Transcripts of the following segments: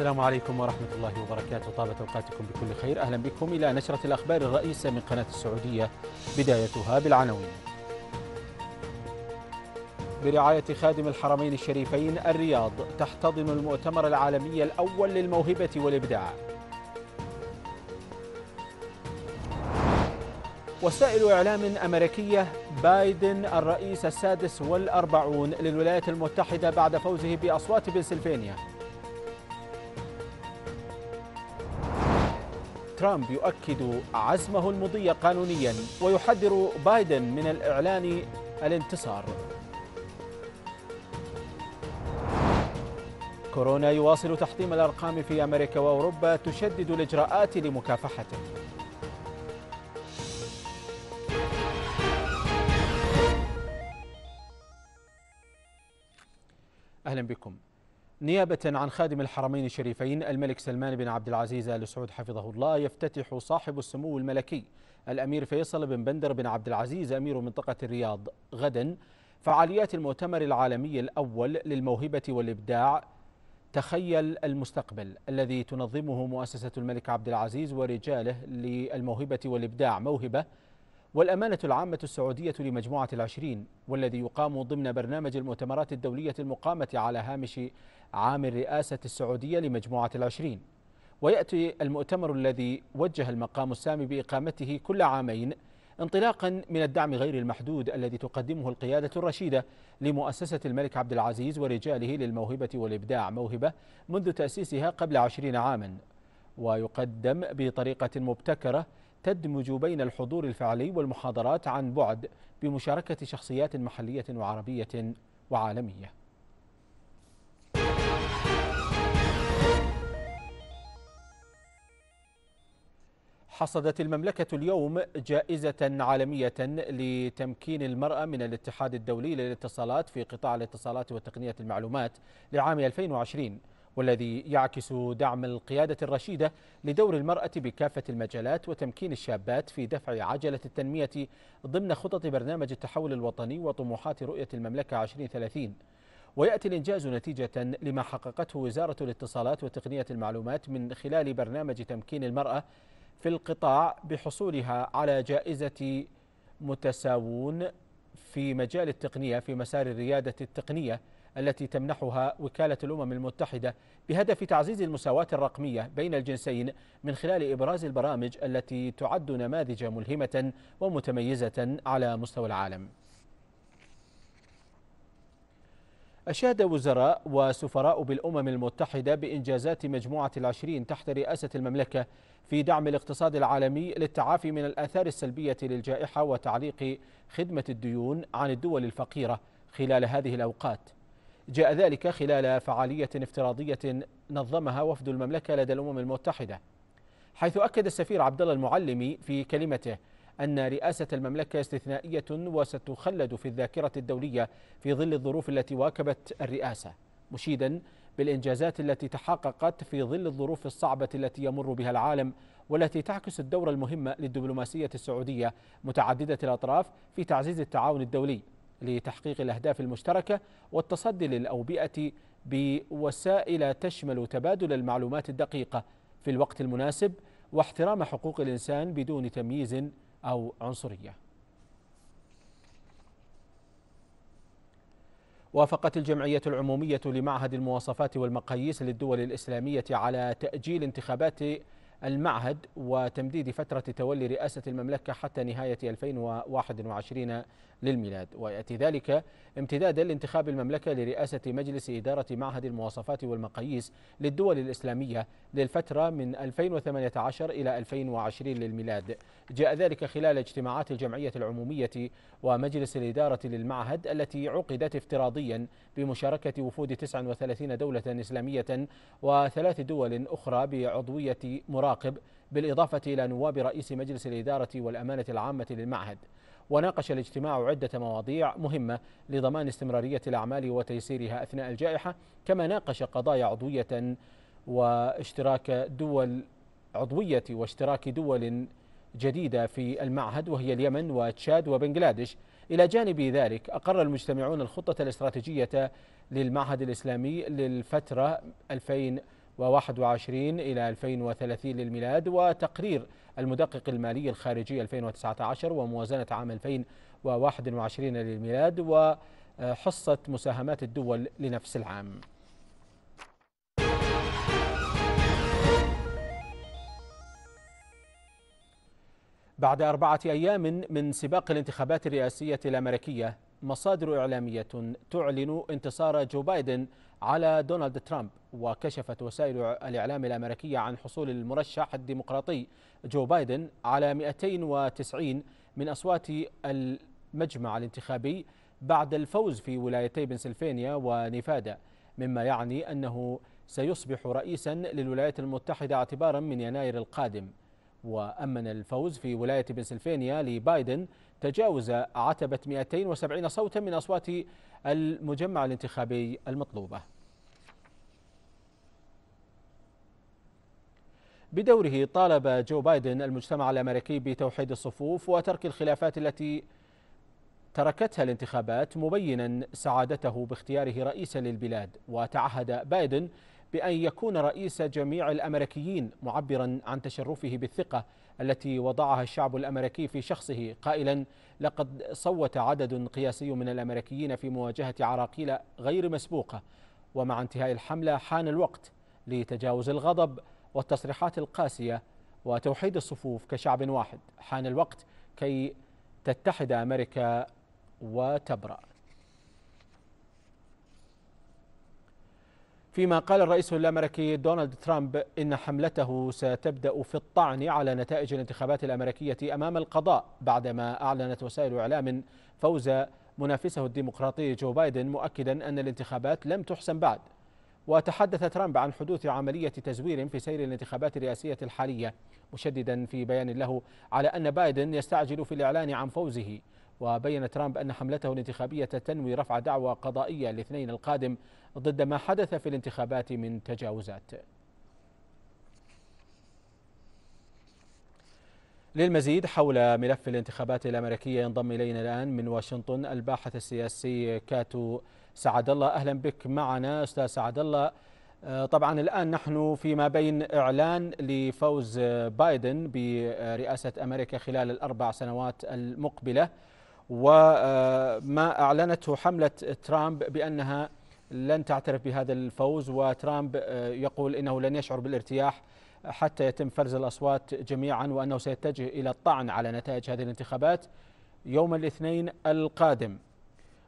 السلام عليكم ورحمة الله وبركاته طابت أوقاتكم بكل خير أهلا بكم إلى نشرة الأخبار الرئيسة من قناة السعودية بدايتها بالعناوين برعاية خادم الحرمين الشريفين الرياض تحتضن المؤتمر العالمي الأول للموهبة والإبداع وسائل إعلام أمريكية بايدن الرئيس السادس والأربعون للولايات المتحدة بعد فوزه بأصوات بنسلفانيا ترامب يؤكد عزمه المضي قانونيا ويحذر بايدن من الإعلان الانتصار كورونا يواصل تحطيم الأرقام في أمريكا وأوروبا تشدد الإجراءات لمكافحته أهلا بكم نيابة عن خادم الحرمين الشريفين الملك سلمان بن عبد العزيز آل سعود حفظه الله يفتتح صاحب السمو الملكي الأمير فيصل بن بندر بن عبد العزيز أمير منطقة الرياض غدا فعاليات المؤتمر العالمي الأول للموهبة والإبداع تخيل المستقبل الذي تنظمه مؤسسة الملك عبد العزيز ورجاله للموهبة والإبداع موهبة والأمانة العامة السعودية لمجموعة العشرين والذي يقام ضمن برنامج المؤتمرات الدولية المقامة على هامش عام الرئاسة السعودية لمجموعة العشرين ويأتي المؤتمر الذي وجه المقام السامي بإقامته كل عامين انطلاقا من الدعم غير المحدود الذي تقدمه القيادة الرشيدة لمؤسسة الملك عبد العزيز ورجاله للموهبة والإبداع موهبة منذ تأسيسها قبل عشرين عاما ويقدم بطريقة مبتكرة تدمج بين الحضور الفعلي والمحاضرات عن بعد بمشاركة شخصيات محلية وعربية وعالمية حصدت المملكة اليوم جائزة عالمية لتمكين المرأة من الاتحاد الدولي للاتصالات في قطاع الاتصالات وتقنية المعلومات لعام 2020 والذي يعكس دعم القيادة الرشيدة لدور المرأة بكافة المجالات وتمكين الشابات في دفع عجلة التنمية ضمن خطط برنامج التحول الوطني وطموحات رؤية المملكة 2030 ويأتي الإنجاز نتيجة لما حققته وزارة الاتصالات وتقنية المعلومات من خلال برنامج تمكين المرأة في القطاع بحصولها على جائزة متساوون في مجال التقنية في مسار الريادة التقنية التي تمنحها وكالة الأمم المتحدة بهدف تعزيز المساواة الرقمية بين الجنسين من خلال إبراز البرامج التي تعد نماذج ملهمة ومتميزة على مستوى العالم أشاد وزراء وسفراء بالأمم المتحدة بإنجازات مجموعة العشرين تحت رئاسة المملكة في دعم الاقتصاد العالمي للتعافي من الآثار السلبية للجائحة وتعليق خدمة الديون عن الدول الفقيرة خلال هذه الأوقات جاء ذلك خلال فعالية افتراضية نظمها وفد المملكة لدى الأمم المتحدة حيث أكد السفير عبد الله المعلمي في كلمته أن رئاسة المملكة استثنائية وستخلد في الذاكرة الدولية في ظل الظروف التي واكبت الرئاسة مشيدا بالإنجازات التي تحققت في ظل الظروف الصعبة التي يمر بها العالم والتي تعكس الدور المهم للدبلوماسية السعودية متعددة الأطراف في تعزيز التعاون الدولي لتحقيق الأهداف المشتركة والتصدي للأوبئة بوسائل تشمل تبادل المعلومات الدقيقة في الوقت المناسب واحترام حقوق الإنسان بدون تمييز أو عنصرية وافقت الجمعية العمومية لمعهد المواصفات والمقاييس للدول الإسلامية على تأجيل انتخابات المعهد وتمديد فترة تولي رئاسة المملكة حتى نهاية 2021 للميلاد ويأتي ذلك امتدادا لانتخاب المملكة لرئاسة مجلس إدارة معهد المواصفات والمقاييس للدول الإسلامية للفترة من 2018 إلى 2020 للميلاد جاء ذلك خلال اجتماعات الجمعية العمومية ومجلس الإدارة للمعهد التي عقدت افتراضيا بمشاركة وفود 39 دولة إسلامية وثلاث دول أخرى بعضوية مراقب بالإضافة إلى نواب رئيس مجلس الإدارة والأمانة العامة للمعهد وناقش الاجتماع عدة مواضيع مهمة لضمان استمرارية الأعمال وتيسيرها أثناء الجائحة كما ناقش قضايا عضوية واشتراك دول عضوية واشتراك دول جديدة في المعهد وهي اليمن وتشاد وبنغلاديش إلى جانب ذلك أقر المجتمعون الخطة الاستراتيجية للمعهد الإسلامي للفترة 2021 إلى 2030 للميلاد وتقرير المدقق المالي الخارجي 2019 وموازنة عام 2021 للميلاد وحصة مساهمات الدول لنفس العام بعد أربعة أيام من سباق الانتخابات الرئاسية الأمريكية مصادر إعلامية تعلن انتصار جو بايدن على دونالد ترامب وكشفت وسائل الإعلام الأمريكية عن حصول المرشح الديمقراطي جو بايدن على 290 من أصوات المجمع الانتخابي بعد الفوز في ولايتي بنسلفانيا ونيفادا مما يعني أنه سيصبح رئيسا للولايات المتحدة اعتبارا من يناير القادم وأمن الفوز في ولاية بنسلفانيا لبايدن تجاوز عتبة 270 صوتا من أصوات المجمع الانتخابي المطلوبة بدوره طالب جو بايدن المجتمع الأمريكي بتوحيد الصفوف وترك الخلافات التي تركتها الانتخابات مبينا سعادته باختياره رئيسا للبلاد وتعهد بايدن بأن يكون رئيس جميع الأمريكيين معبرا عن تشرفه بالثقة التي وضعها الشعب الأمريكي في شخصه قائلا لقد صوت عدد قياسي من الأمريكيين في مواجهة عراقيل غير مسبوقة ومع انتهاء الحملة حان الوقت لتجاوز الغضب والتصريحات القاسية وتوحيد الصفوف كشعب واحد حان الوقت كي تتحد أمريكا وتبرأ فيما قال الرئيس الأمريكي دونالد ترامب إن حملته ستبدأ في الطعن على نتائج الانتخابات الأمريكية أمام القضاء بعدما أعلنت وسائل إعلام فوز منافسه الديمقراطي جو بايدن مؤكدا أن الانتخابات لم تحسم بعد وتحدث ترامب عن حدوث عملية تزوير في سير الانتخابات الرئاسية الحالية مشددا في بيان له على أن بايدن يستعجل في الإعلان عن فوزه وبين ترامب أن حملته الانتخابية تنوي رفع دعوى قضائية الاثنين القادم ضد ما حدث في الانتخابات من تجاوزات للمزيد حول ملف الانتخابات الأمريكية ينضم إلينا الآن من واشنطن الباحث السياسي كاتو سعد الله أهلا بك معنا أستاذ سعد الله آه، طبعا الآن نحن فيما بين إعلان لفوز بايدن برئاسة أمريكا خلال الأربع سنوات المقبلة وما أعلنته حملة ترامب بأنها لن تعترف بهذا الفوز وترامب آه، يقول إنه لن يشعر بالارتياح حتى يتم فرز الأصوات جميعا وأنه سيتجه إلى الطعن على نتائج هذه الانتخابات يوم الاثنين القادم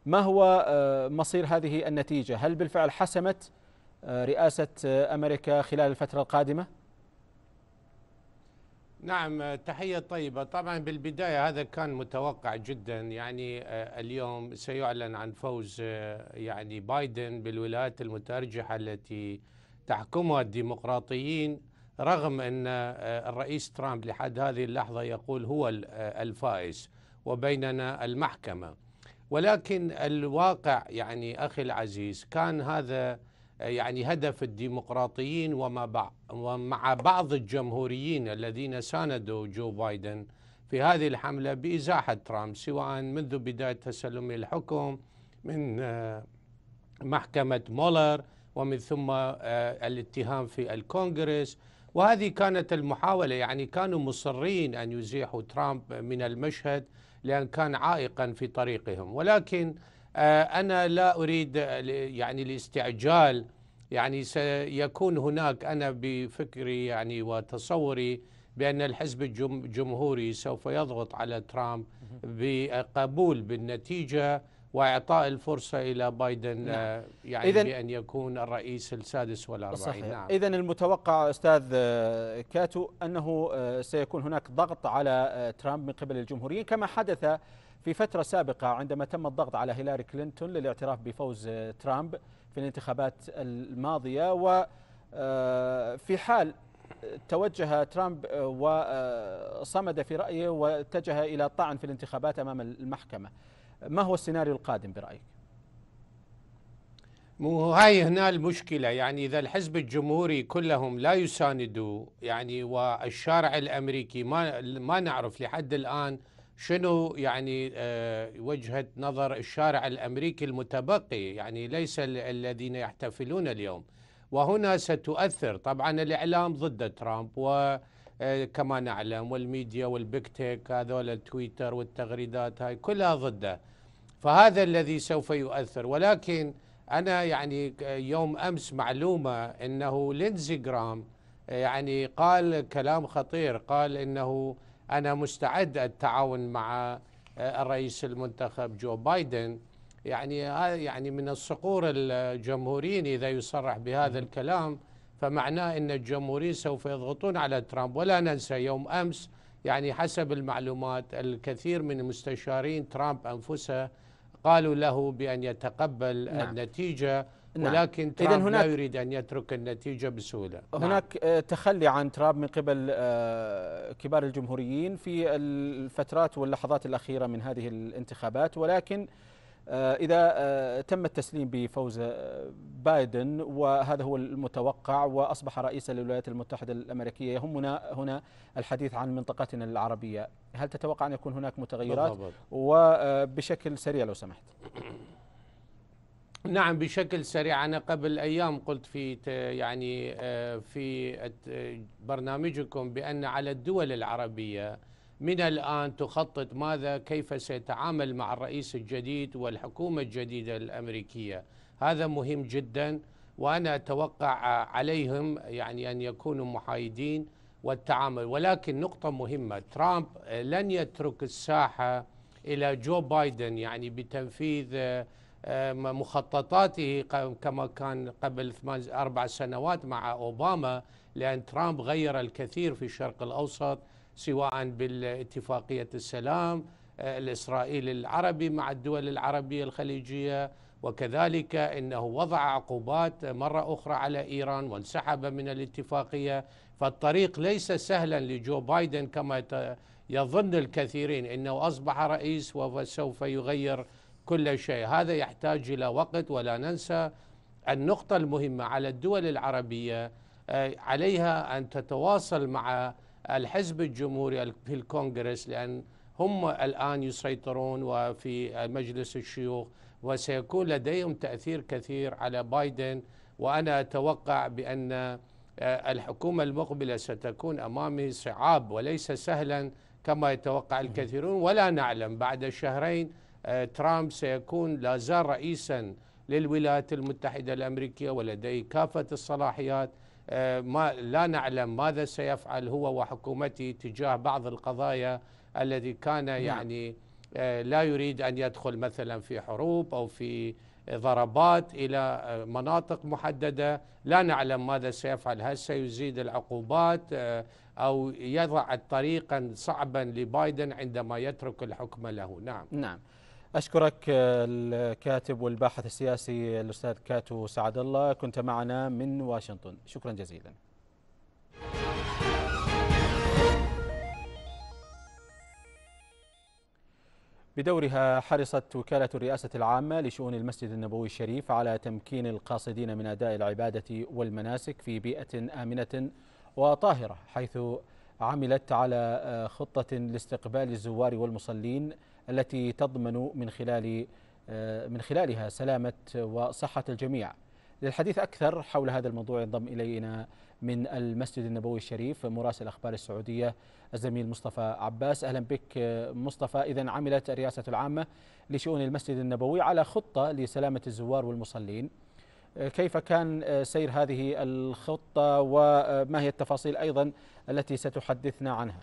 ما هو آه، مصير هذه النتيجة؟ هل بالفعل حسمت آه، رئاسة أمريكا خلال الفترة القادمة؟ نعم تحية طيبة طبعا بالبداية هذا كان متوقع جدا يعني آه، اليوم سيعلن عن فوز آه، يعني بايدن بالولايات المترجحة التي تحكمها الديمقراطيين رغم أن آه، الرئيس ترامب لحد هذه اللحظة يقول هو الفائز وبيننا المحكمة ولكن الواقع يعني أخي العزيز كان هذا يعني هدف الديمقراطيين وما ومع بعض الجمهوريين الذين ساندوا جو بايدن في هذه الحملة بإزاحة ترامب سواء منذ بداية تسلم الحكم من آه، محكمة مولر ومن ثم آه، الاتهام في الكونغرس وهذه كانت المحاولة يعني كانوا مصرين أن يزيحوا ترامب من المشهد لأن كان عائقا في طريقهم ولكن آه، أنا لا أريد آه، يعني الاستعجال يعني سيكون هناك أنا بفكري يعني وتصوري بأن الحزب الجمهوري سوف يضغط على ترامب بقبول بالنتيجة وإعطاء الفرصة إلى بايدن آه، نعم. يعني إذن بأن يكون الرئيس السادس والأربعين نعم إذا المتوقع أستاذ كاتو أنه سيكون هناك ضغط على ترامب من قبل الجمهوريين كما حدث في فترة سابقة عندما تم الضغط على هيلاري كلينتون للاعتراف بفوز ترامب في الانتخابات الماضية وفي آه، حال توجه ترامب آه، وصمد آه، في رأيه واتجه إلى الطعن في الانتخابات أمام المحكمة ما هو السيناريو القادم برأيك؟ مو هاي هنا المشكلة يعني إذا الحزب الجمهوري كلهم لا يساندوا يعني والشارع الأمريكي ما ما نعرف لحد الآن شنو يعني آه، وجهة نظر الشارع الأمريكي المتبقي يعني ليس الذين يحتفلون اليوم وهنا ستؤثر طبعا الإعلام ضد ترامب وكما آه، نعلم والميديا والبيك تيك هذول التويتر والتغريدات هاي كلها ضده فهذا الذي سوف يؤثر ولكن أنا يعني آه، يوم أمس معلومة أنه لينزي جرام يعني قال كلام خطير قال أنه أنا مستعد التعاون مع آه، الرئيس المنتخب جو بايدن يعني آه، يعني من الصقور الجمهوريين إذا يصرح بهذا الكلام فمعناه أن الجمهوريين سوف يضغطون على ترامب ولا ننسى يوم أمس يعني حسب المعلومات الكثير من مستشارين ترامب أنفسه قالوا له بأن يتقبل نعم. النتيجة نعم. ولكن ترامب إذن هناك لا يريد أن يترك النتيجة بسهولة نعم. هناك نعم. تخلي عن ترامب من قبل آه، كبار الجمهوريين في الفترات واللحظات الأخيرة من هذه الانتخابات ولكن آه، إذا تم التسليم بفوز بايدن وهذا هو المتوقع وأصبح رئيسا للولايات المتحدة الأمريكية يهمنا هنا الحديث عن منطقتنا العربية هل تتوقع أن يكون هناك متغيرات وبشكل سريع لو سمحت نعم بشكل سريع أنا قبل أيام قلت في يعني آه، في برنامجكم بأن على الدول العربية من الآن تخطط ماذا كيف سيتعامل مع الرئيس الجديد والحكومة الجديدة الأمريكية هذا مهم جدا وأنا أتوقع عليهم يعني أن يكونوا محايدين والتعامل ولكن نقطة مهمة ترامب لن يترك الساحة إلى جو بايدن يعني بتنفيذ آه، آه، مخططاته كما كان قبل أربع سنوات مع أوباما لأن ترامب غير الكثير في الشرق الأوسط سواء بالاتفاقية السلام آه، الإسرائيلي العربي مع الدول العربية الخليجية وكذلك انه وضع عقوبات مره اخرى على ايران وانسحب من الاتفاقيه فالطريق ليس سهلا لجو بايدن كما يظن الكثيرين انه اصبح رئيس وسوف يغير كل شيء هذا يحتاج إلى وقت ولا ننسى النقطة المهمة على الدول العربية آه، عليها أن تتواصل مع الحزب الجمهوري في الكونغرس لأن هم الآن يسيطرون وفي مجلس الشيوخ وسيكون لديهم تأثير كثير على بايدن وأنا أتوقع بأن آه، الحكومة المقبلة ستكون أمامه صعاب وليس سهلا كما يتوقع الكثيرون ولا نعلم بعد شهرين آه، ترامب سيكون لا زال رئيسا للولايات المتحدة الأمريكية ولديه كافة الصلاحيات آه، ما لا نعلم ماذا سيفعل هو وحكومته تجاه بعض القضايا الذي كان نعم. يعني آه، لا يريد أن يدخل مثلا في حروب أو في ضربات إلى مناطق محددة لا نعلم ماذا سيفعل هل سيزيد العقوبات أو يضع طريقا صعبا لبايدن عندما يترك الحكم له نعم نعم أشكرك آه، الكاتب والباحث السياسي الأستاذ كاتو سعد الله كنت معنا من واشنطن شكرا جزيلا بدورها حرصت وكالة الرئاسة العامة لشؤون المسجد النبوي الشريف على تمكين القاصدين من أداء العبادة والمناسك في بيئة آمنة وطاهرة حيث عملت على آه، خطة لاستقبال الزوار والمصلين التي تضمن من خلال آه، من خلالها سلامة وصحة الجميع للحديث أكثر حول هذا الموضوع ينضم إلينا من المسجد النبوي الشريف مراسل أخبار السعودية الزميل مصطفى عباس أهلا بك مصطفى إذا عملت الرئاسة العامة لشؤون المسجد النبوي على خطة لسلامة الزوار والمصلين آه، كيف كان آه، سير هذه الخطة وما هي التفاصيل أيضا التي ستحدثنا عنها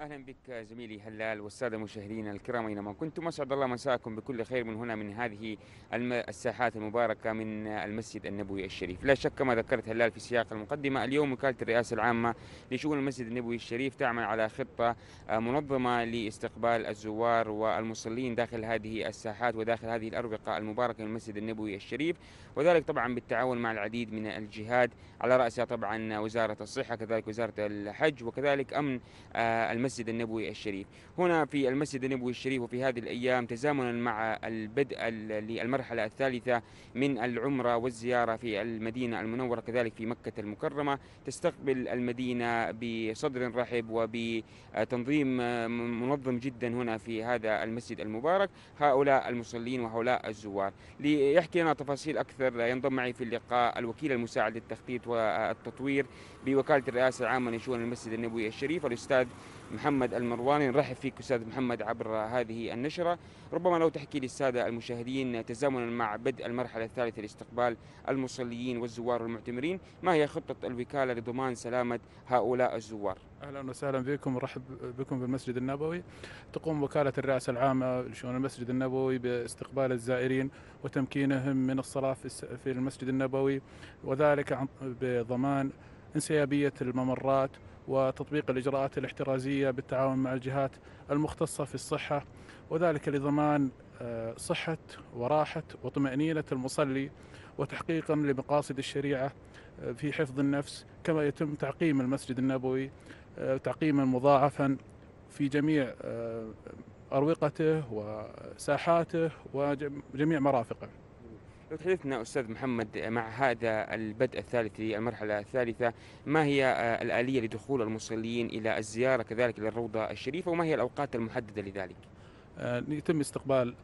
اهلا بك زميلي هلال والساده المشاهدين الكرام اينما كنتم اسعد الله مساءكم بكل خير من هنا من هذه الساحات المباركه من المسجد النبوي الشريف، لا شك كما ذكرت هلال في سياق المقدمه اليوم وكاله الرئاسه العامه لشؤون المسجد النبوي الشريف تعمل على خطه آه، منظمه لاستقبال الزوار والمصلين داخل هذه الساحات وداخل هذه الاروقه المباركه من المسجد النبوي الشريف، وذلك طبعا بالتعاون مع العديد من الجهات على راسها طبعا وزاره الصحه كذلك وزاره الحج وكذلك امن آه، المسجد المسجد النبوي الشريف هنا في المسجد النبوي الشريف وفي هذه الأيام تزامنا مع البدء للمرحلة الثالثة من العمرة والزيارة في المدينة المنورة كذلك في مكة المكرمة تستقبل المدينة بصدر رحب وبتنظيم منظم جدا هنا في هذا المسجد المبارك هؤلاء المصلين وهؤلاء الزوار ليحكي لنا تفاصيل أكثر ينضم معي في اللقاء الوكيل المساعد للتخطيط والتطوير بوكالة الرئاسة العامة لشؤون المسجد النبوي الشريف الأستاذ محمد المرواني نرحب فيك استاذ محمد عبر هذه النشره ربما لو تحكي للساده المشاهدين تزامنا مع بدء المرحله الثالثه لاستقبال المصلين والزوار والمعتمرين ما هي خطه الوكاله لضمان سلامه هؤلاء الزوار اهلا وسهلا بكم ورحب بكم بالمسجد النبوي تقوم وكاله الرئاسه العامه لشؤون المسجد النبوي باستقبال الزائرين وتمكينهم من الصلاه في المسجد النبوي وذلك بضمان انسيابيه الممرات وتطبيق الإجراءات الاحترازية بالتعاون مع الجهات المختصة في الصحة وذلك لضمان آه، صحة وراحة وطمأنينة المصلي وتحقيقا لمقاصد الشريعة آه، في حفظ النفس كما يتم تعقيم المسجد النبوي آه، تعقيما مضاعفا في جميع أروقته وساحاته وجميع مرافقه لو تحدثنا أستاذ محمد مع هذا البدء الثالث للمرحلة الثالثة ما هي الآلية لدخول المصلين إلى الزيارة كذلك للروضه الشريفة وما هي الأوقات المحددة لذلك آه، يتم استقبال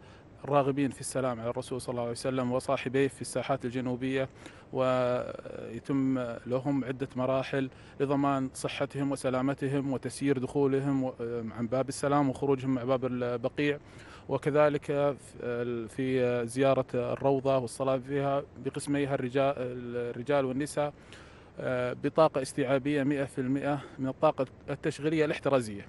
الراغبين في السلام على الرسول صلى الله عليه وسلم وصاحبيه في الساحات الجنوبيه ويتم لهم عده مراحل لضمان صحتهم وسلامتهم وتسيير دخولهم آه، عن باب السلام وخروجهم مع باب البقيع وكذلك آه، في آه، زيارة الروضة والصلاة فيها بقسميها الرجال والنساء آه، بطاقة استيعابية 100% من الطاقة التشغيلية الاحترازية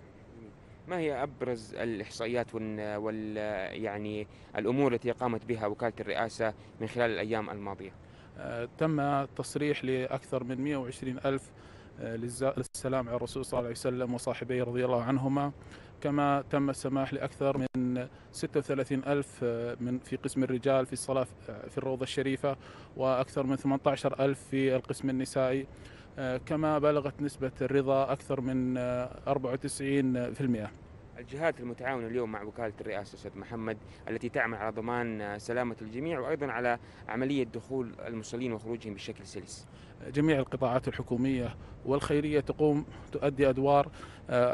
ما هي ابرز الاحصائيات وال, يعني الامور التي قامت بها وكاله الرئاسه من خلال الايام الماضيه؟ تم تصريح لاكثر من 120 الف للسلام على الرسول صلى الله عليه وسلم وصاحبيه رضي الله عنهما كما تم السماح لأكثر من 36 ألف آه، من في قسم الرجال في الصلاة آه، في الروضة الشريفة وأكثر من 18 ألف في القسم النسائي آه، كما بلغت نسبة الرضا أكثر من 94% الجهات المتعاونة اليوم مع وكالة الرئاسة أستاذ محمد التي تعمل على ضمان سلامة الجميع وأيضا على عملية دخول المصلين وخروجهم بشكل سلس جميع القطاعات الحكومية والخيرية تقوم تؤدي أدوار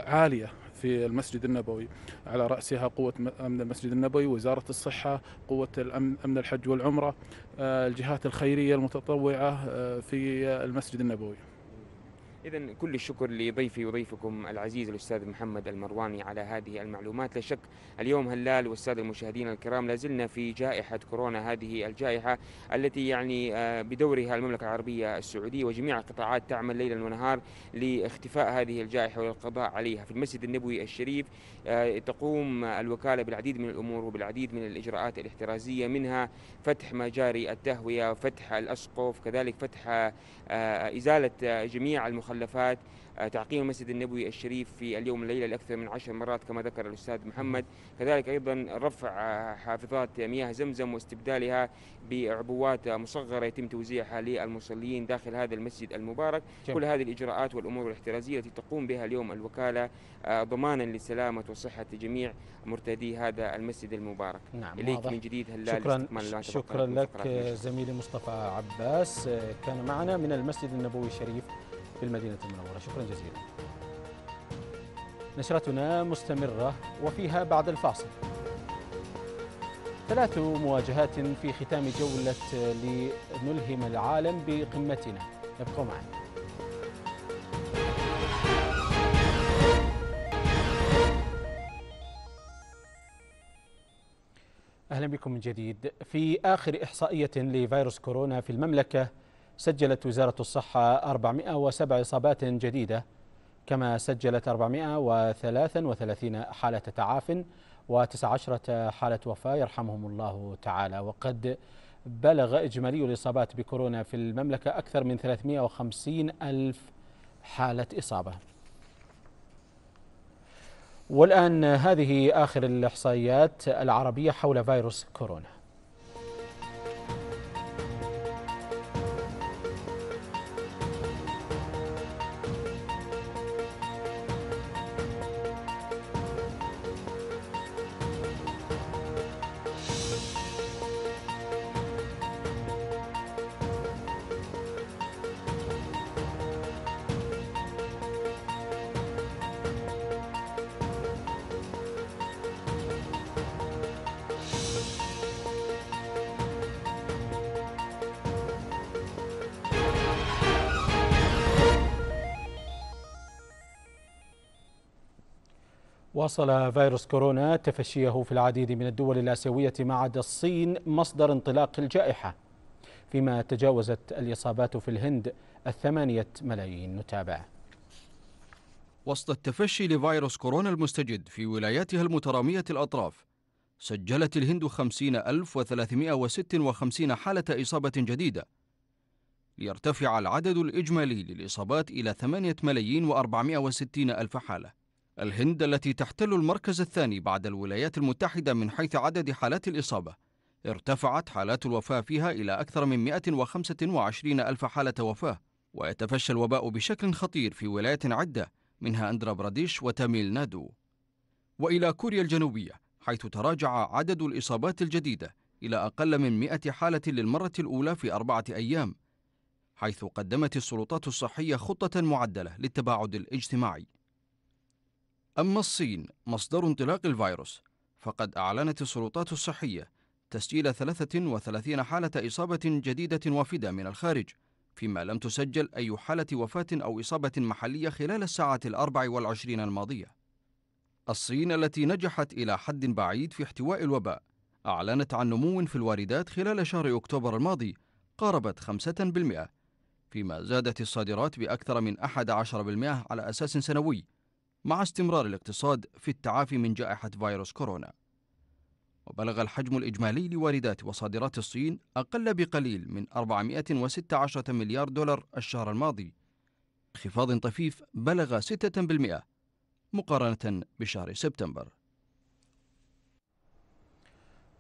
عالية في المسجد النبوي على رأسها قوة أمن المسجد النبوي وزارة الصحة قوة الأمن أمن الحج والعمرة آه، الجهات الخيرية المتطوعة آه، في المسجد النبوي إذا كل الشكر لضيفي وضيفكم العزيز الأستاذ محمد المرواني على هذه المعلومات لا شك اليوم هلال والسادة المشاهدين الكرام لازلنا في جائحة كورونا هذه الجائحة التي يعني آه، بدورها المملكة العربية السعودية وجميع القطاعات تعمل ليلا ونهار لاختفاء هذه الجائحة والقضاء عليها في المسجد النبوي الشريف آه، تقوم الوكالة بالعديد من الأمور وبالعديد من الإجراءات الاحترازية منها فتح مجاري التهوية وفتح الأسقف كذلك فتح آه، إزالة جميع المخ المخلفات آه، تعقيم المسجد النبوي الشريف في اليوم الليلة لأكثر من عشر مرات كما ذكر الأستاذ محمد كذلك أيضا رفع آه، حافظات مياه زمزم واستبدالها بعبوات مصغرة يتم توزيعها للمصلين داخل هذا المسجد المبارك جميل. كل هذه الإجراءات والأمور الاحترازية التي تقوم بها اليوم الوكالة آه، ضمانا لسلامة وصحة جميع مرتدي هذا المسجد المبارك نعم إليك من جديد هلال شكرا, شكرا لك زميلي مصطفى عباس كان معنا من المسجد النبوي الشريف في المدينة المنورة شكرا جزيلا نشرتنا مستمرة وفيها بعد الفاصل ثلاث مواجهات في ختام جولة لنلهم العالم بقمتنا ابقوا معنا اهلا بكم من جديد في اخر احصائيه لفيروس كورونا في المملكه سجلت وزارة الصحة 407 إصابات جديدة كما سجلت 433 حالة تعاف و19 حالة وفاة يرحمهم الله تعالى وقد بلغ إجمالي الإصابات بكورونا في المملكة أكثر من 350 ألف حالة إصابة والآن هذه آخر الإحصائيات العربية حول فيروس كورونا واصل فيروس كورونا تفشيه في العديد من الدول الآسيوية ما عدا الصين مصدر انطلاق الجائحة فيما تجاوزت الإصابات في الهند الثمانية ملايين نتابع وسط التفشي لفيروس كورونا المستجد في ولاياتها المترامية الأطراف سجلت الهند 50356 حالة إصابة جديدة ليرتفع العدد الإجمالي للإصابات إلى 8 ملايين و460 ألف حالة الهند التي تحتل المركز الثاني بعد الولايات المتحدة من حيث عدد حالات الإصابة ارتفعت حالات الوفاة فيها إلى أكثر من 125 ألف حالة وفاة ويتفشى الوباء بشكل خطير في ولايات عدة منها أندرا براديش وتاميل نادو وإلى كوريا الجنوبية حيث تراجع عدد الإصابات الجديدة إلى أقل من 100 حالة للمرة الأولى في أربعة أيام حيث قدمت السلطات الصحية خطة معدلة للتباعد الاجتماعي أما الصين مصدر انطلاق الفيروس فقد أعلنت السلطات الصحية تسجيل 33 حالة إصابة جديدة وافدة من الخارج فيما لم تسجل أي حالة وفاة أو إصابة محلية خلال الساعات الأربع والعشرين الماضية الصين التي نجحت إلى حد بعيد في احتواء الوباء أعلنت عن نمو في الواردات خلال شهر أكتوبر الماضي قاربت 5% فيما زادت الصادرات بأكثر من 11% على أساس سنوي مع استمرار الاقتصاد في التعافي من جائحة فيروس كورونا وبلغ الحجم الإجمالي لواردات وصادرات الصين أقل بقليل من 416 مليار دولار الشهر الماضي انخفاض طفيف بلغ 6% مقارنة بشهر سبتمبر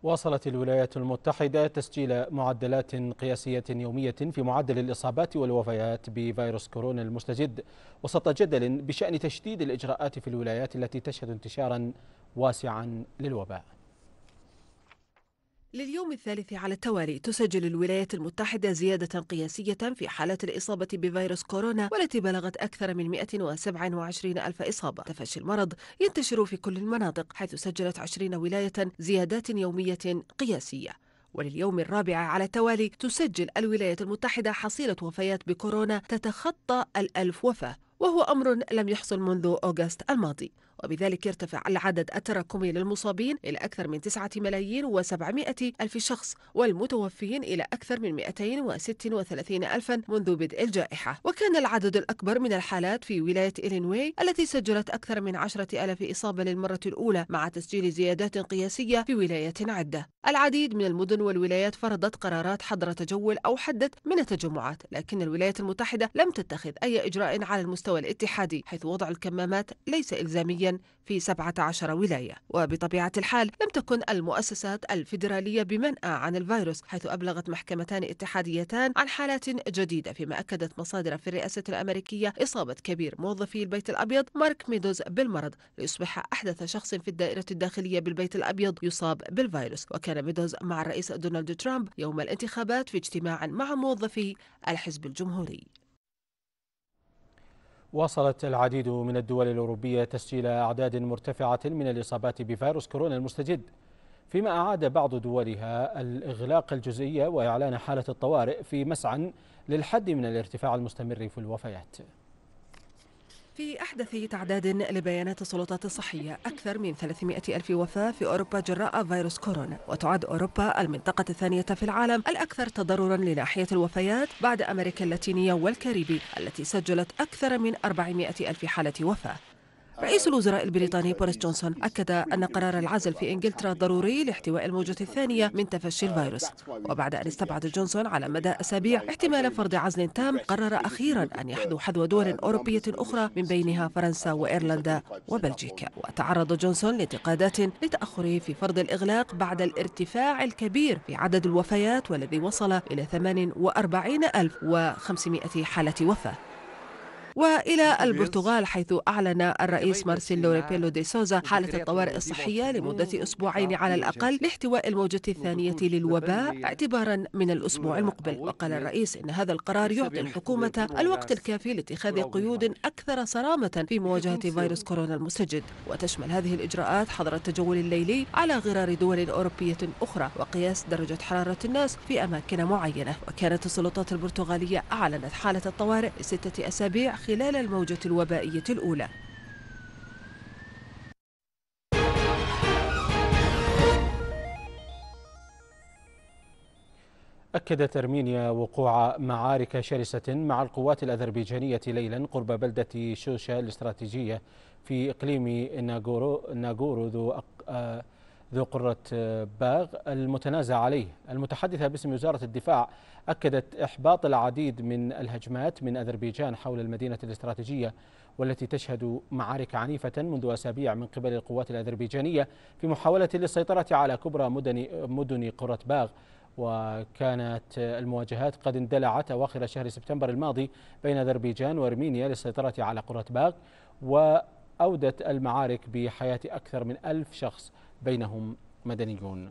واصلت الولايات المتحدة تسجيل معدلات قياسية يومية في معدل الإصابات والوفيات بفيروس كورونا المستجد وسط جدل بشأن تشديد الإجراءات في الولايات التي تشهد انتشارا واسعا للوباء لليوم الثالث على التوالي تسجل الولايات المتحدة زيادة قياسية في حالات الإصابة بفيروس كورونا والتي بلغت أكثر من 127 ألف إصابة تفشي المرض ينتشر في كل المناطق حيث سجلت 20 ولاية زيادات يومية قياسية ولليوم الرابع على التوالي تسجل الولايات المتحدة حصيلة وفيات بكورونا تتخطى الألف وفاة وهو أمر لم يحصل منذ أغسطس الماضي وبذلك يرتفع العدد التراكمي للمصابين إلى أكثر من 9 ملايين و700 ألف شخص والمتوفين إلى أكثر من 236 ألفا منذ بدء الجائحة وكان العدد الأكبر من الحالات في ولاية إلينوي التي سجلت أكثر من 10 ألف إصابة للمرة الأولى مع تسجيل زيادات قياسية في ولايات عدة العديد من المدن والولايات فرضت قرارات حظر تجول أو حدت من التجمعات لكن الولايات المتحدة لم تتخذ أي إجراء على المستوى الاتحادي حيث وضع الكمامات ليس إلزاميا في 17 ولاية وبطبيعة الحال لم تكن المؤسسات الفيدرالية بمنأى عن الفيروس حيث أبلغت محكمتان اتحاديتان عن حالات جديدة فيما أكدت مصادر في الرئاسة الأمريكية إصابة كبير موظفي البيت الأبيض مارك ميدوز بالمرض ليصبح أحدث شخص في الدائرة الداخلية بالبيت الأبيض يصاب بالفيروس وكان ميدوز مع الرئيس دونالد ترامب يوم الانتخابات في اجتماع مع موظفي الحزب الجمهوري واصلت العديد من الدول الأوروبية تسجيل أعداد مرتفعة من الإصابات بفيروس كورونا المستجد فيما أعاد بعض دولها الإغلاق الجزئي وإعلان حالة الطوارئ في مسعى للحد من الارتفاع المستمر في الوفيات في أحدث تعداد لبيانات السلطات الصحية أكثر من 300 ألف وفاة في أوروبا جراء فيروس كورونا وتعد أوروبا المنطقة الثانية في العالم الأكثر تضررا لناحية الوفيات بعد أمريكا اللاتينية والكاريبي التي سجلت أكثر من 400 ألف حالة وفاة رئيس الوزراء البريطاني بوريس جونسون أكد أن قرار العزل في إنجلترا ضروري لاحتواء الموجة الثانية من تفشي الفيروس وبعد أن استبعد جونسون على مدى أسابيع احتمال فرض عزل تام قرر أخيرا أن يحذو حذو دول أوروبية أخرى من بينها فرنسا وإيرلندا وبلجيكا وتعرض جونسون لانتقادات لتأخره في فرض الإغلاق بعد الارتفاع الكبير في عدد الوفيات والذي وصل إلى 48500 حالة وفاة والى البرتغال حيث اعلن الرئيس مارسيلو ريبيلو دي سوزا حاله الطوارئ الصحيه لمده اسبوعين على الاقل لاحتواء الموجه الثانيه للوباء اعتبارا من الاسبوع المقبل وقال الرئيس ان هذا القرار يعطي الحكومه الوقت الكافي لاتخاذ قيود اكثر صرامه في مواجهه فيروس كورونا المستجد وتشمل هذه الاجراءات حظر التجول الليلي على غرار دول اوروبيه اخرى وقياس درجه حراره الناس في اماكن معينه وكانت السلطات البرتغاليه اعلنت حاله الطوارئ لسته اسابيع خلال الموجة الوبائية الأولى أكدت أرمينيا وقوع معارك شرسة مع القوات الأذربيجانية ليلا قرب بلدة شوشا الاستراتيجية في إقليم ناغورو ذو آه، ذو قرة آه، باغ المتنازع عليه المتحدثة باسم وزارة الدفاع أكدت إحباط العديد من الهجمات من أذربيجان حول المدينة الاستراتيجية والتي تشهد معارك عنيفة منذ أسابيع من قبل القوات الأذربيجانية في محاولة للسيطرة على كبرى مدن, مدن قرة باغ وكانت آه، المواجهات قد اندلعت أواخر شهر سبتمبر الماضي بين أذربيجان وأرمينيا للسيطرة على قرة باغ وأودت المعارك بحياة أكثر من ألف شخص بينهم مدنيون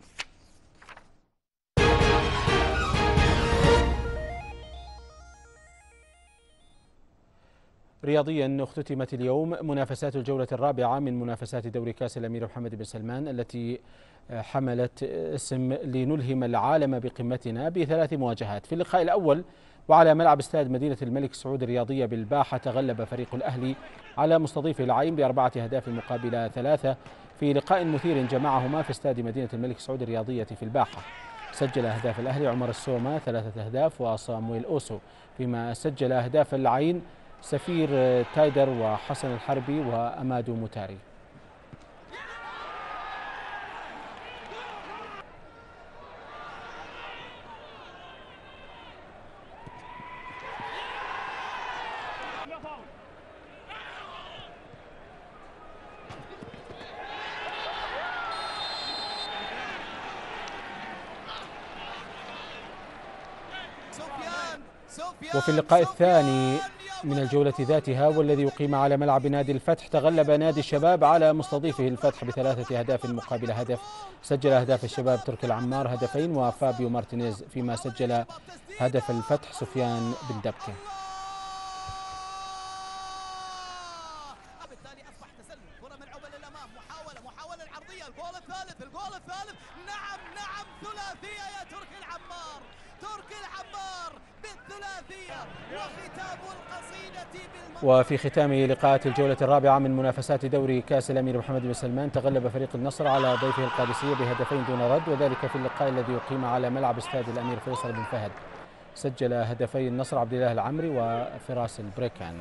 رياضيا اختتمت اليوم منافسات الجولة الرابعة من منافسات دوري كاس الأمير محمد بن سلمان التي حملت اسم لنلهم العالم بقمتنا بثلاث مواجهات في اللقاء الأول وعلى ملعب استاد مدينة الملك سعود الرياضية بالباحة تغلب فريق الأهلي على مستضيف العين بأربعة أهداف مقابل ثلاثة في لقاء مثير جمعهما في استاد مدينة الملك سعود الرياضية في الباحة سجل أهداف الأهلي عمر السومة ثلاثة أهداف وصامويل أوسو فيما سجل أهداف العين سفير تايدر وحسن الحربي وأمادو متاري وفي اللقاء الثاني من الجولة ذاتها والذي يقيم على ملعب نادي الفتح تغلب نادي الشباب على مستضيفه الفتح بثلاثة أهداف مقابل هدف سجل أهداف الشباب تركي العمار هدفين وفابيو مارتينيز فيما سجل هدف الفتح سفيان بن دبكه الجول الثالث الجول الثالث نعم نعم ثلاثيه يا تركي العمار تركي العبار بالثلاثية وختام القصيدة وفي ختام لقاءات الجولة الرابعة من منافسات دوري كأس الأمير محمد بن سلمان تغلب فريق النصر على ضيفه القادسية بهدفين دون رد وذلك في اللقاء الذي أقيم على ملعب استاد الأمير فيصل بن فهد سجل هدفي النصر عبد الله العمري وفراس البريكان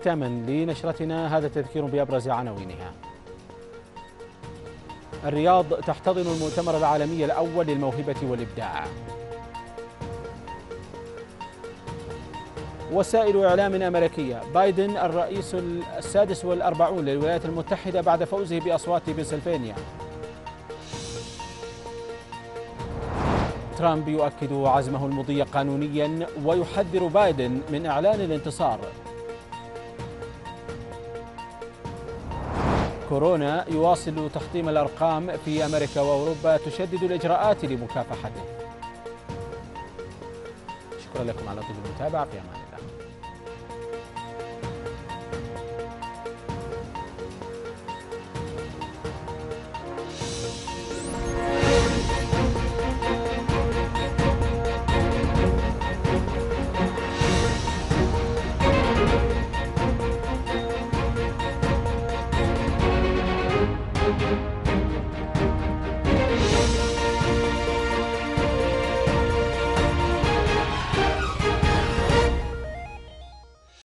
ختاما لنشرتنا هذا تذكير بأبرز عناوينها الرياض تحتضن المؤتمر العالمي الأول للموهبة والإبداع وسائل إعلام أمريكية بايدن الرئيس السادس والأربعون للولايات المتحدة بعد فوزه بأصوات بنسلفانيا ترامب يؤكد عزمه المضي قانونيا ويحذر بايدن من إعلان الانتصار كورونا يواصل تخطيم الأرقام في أمريكا وأوروبا تشدد الإجراءات لمكافحته شكرا لكم على طيب المتابعة في أمان الله